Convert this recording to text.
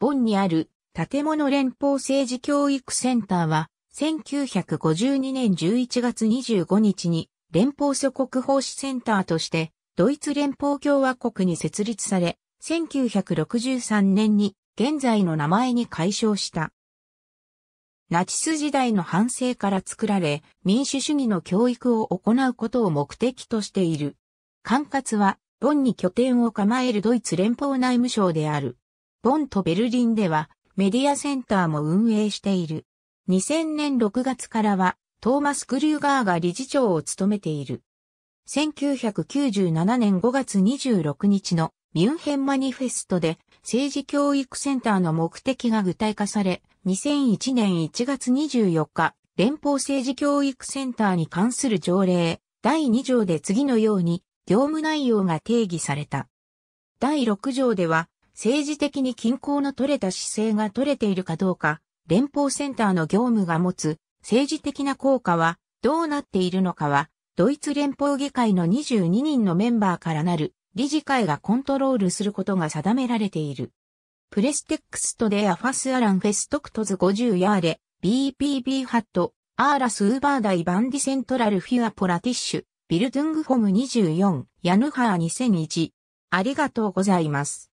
ボンにある建物連邦政治教育センターは、1952年11月25日に連邦祖国奉仕センターとしてドイツ連邦共和国に設立され、1963年に現在の名前に改称した。ナチス時代の反省から作られ、民主主義の教育を行うことを目的としている。管轄は、ボンに拠点を構えるドイツ連邦内務省である。ボンとベルリンではメディアセンターも運営している。2000年6月からはトーマス・クリューガーが理事長を務めている。1997年5月26日のミュンヘンマニフェストで政治教育センターの目的が具体化され、2001年1月24日、連邦政治教育センターに関する条例第2条で次のように業務内容が定義された。第6条では政治的に均衡の取れた姿勢が取れているかどうか、連邦センターの業務が持つ政治的な効果はどうなっているのかは、ドイツ連邦議会の22人のメンバーからなる理事会がコントロールすることが定められている。プレステックストデアファスアランフェストクトズ50ヤーレ、BPB ハット、アーラスウーバーダイバンディセントラルフィアポラティッシュ、ビルドゥングフォム24、ヤヌハー2001。ありがとうございます。